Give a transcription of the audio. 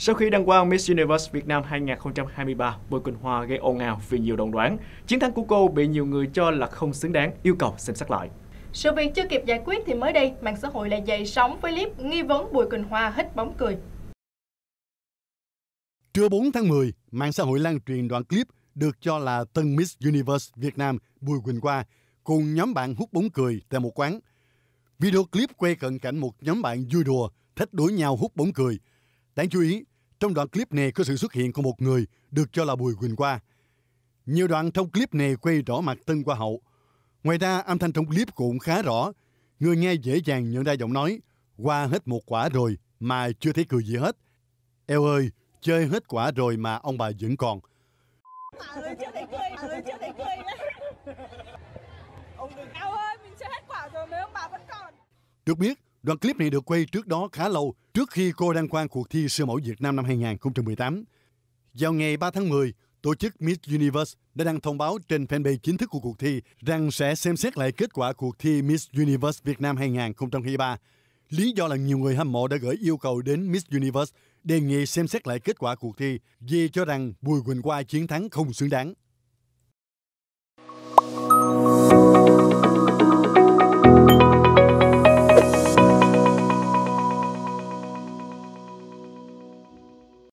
Sau khi đăng quang Miss Universe Việt Nam 2023, Bùi Quỳnh Hoa gây ồn ào vì nhiều đồng đoán. Chiến thắng của cô bị nhiều người cho là không xứng đáng, yêu cầu xem xét lại. Sự việc chưa kịp giải quyết thì mới đây, mạng xã hội lại dậy sóng với clip nghi vấn Bùi Quỳnh Hoa hít bóng cười. Trưa 4 tháng 10, mạng xã hội lan truyền đoạn clip được cho là tân Miss Universe Việt Nam Bùi Quỳnh Hoa cùng nhóm bạn hút bóng cười tại một quán. Video clip quay cận cảnh một nhóm bạn vui đùa, thách đuổi nhau hút bóng cười. Đáng chú ý, trong đoạn clip này có sự xuất hiện của một người được cho là Bùi Quỳnh Qua. Nhiều đoạn trong clip này quay rõ mặt Tân qua Hậu. Ngoài ra, âm thanh trong clip cũng khá rõ. Người nghe dễ dàng nhận ra giọng nói, qua hết một quả rồi mà chưa thấy cười gì hết. Eo ơi, chơi hết quả rồi mà ông bà vẫn còn. Được biết, Đoạn clip này được quay trước đó khá lâu, trước khi cô đăng quang cuộc thi siêu mẫu Việt Nam năm 2018. Vào ngày 3 tháng 10, tổ chức Miss Universe đã đăng thông báo trên fanpage chính thức của cuộc thi rằng sẽ xem xét lại kết quả cuộc thi Miss Universe Việt Nam 2023. Lý do là nhiều người hâm mộ đã gửi yêu cầu đến Miss Universe đề nghị xem xét lại kết quả cuộc thi vì cho rằng Bùi Quỳnh Hoa chiến thắng không xứng đáng.